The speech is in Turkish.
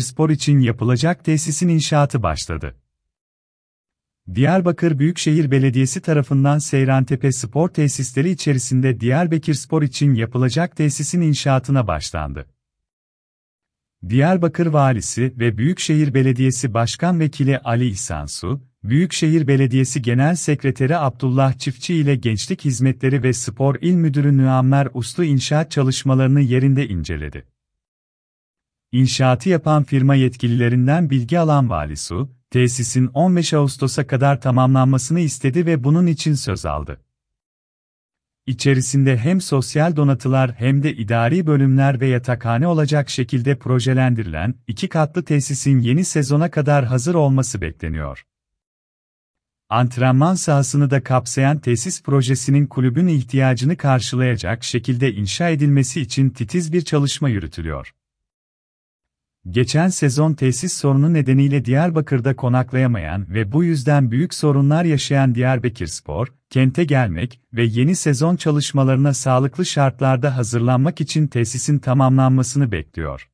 Spor için yapılacak tesisin inşaatı başladı. Diyarbakır Büyükşehir Belediyesi tarafından Seyrantepe Spor Tesisleri içerisinde Spor için yapılacak tesisin inşaatına başlandı. Diyarbakır Valisi ve Büyükşehir Belediyesi Başkan Vekili Ali İhsansu, Büyükşehir Belediyesi Genel Sekreteri Abdullah Çiftçi ile Gençlik Hizmetleri ve Spor İl Müdürü Nüamer Uslu inşaat çalışmalarını yerinde inceledi. İnşaatı yapan firma yetkililerinden bilgi alan Vali Su, tesisin 15 Ağustos'a kadar tamamlanmasını istedi ve bunun için söz aldı. İçerisinde hem sosyal donatılar hem de idari bölümler ve yatakhane olacak şekilde projelendirilen iki katlı tesisin yeni sezona kadar hazır olması bekleniyor. Antrenman sahasını da kapsayan tesis projesinin kulübün ihtiyacını karşılayacak şekilde inşa edilmesi için titiz bir çalışma yürütülüyor. Geçen sezon tesis sorunu nedeniyle Diyarbakır'da konaklayamayan ve bu yüzden büyük sorunlar yaşayan Diyarbakırspor, kente gelmek ve yeni sezon çalışmalarına sağlıklı şartlarda hazırlanmak için tesisin tamamlanmasını bekliyor.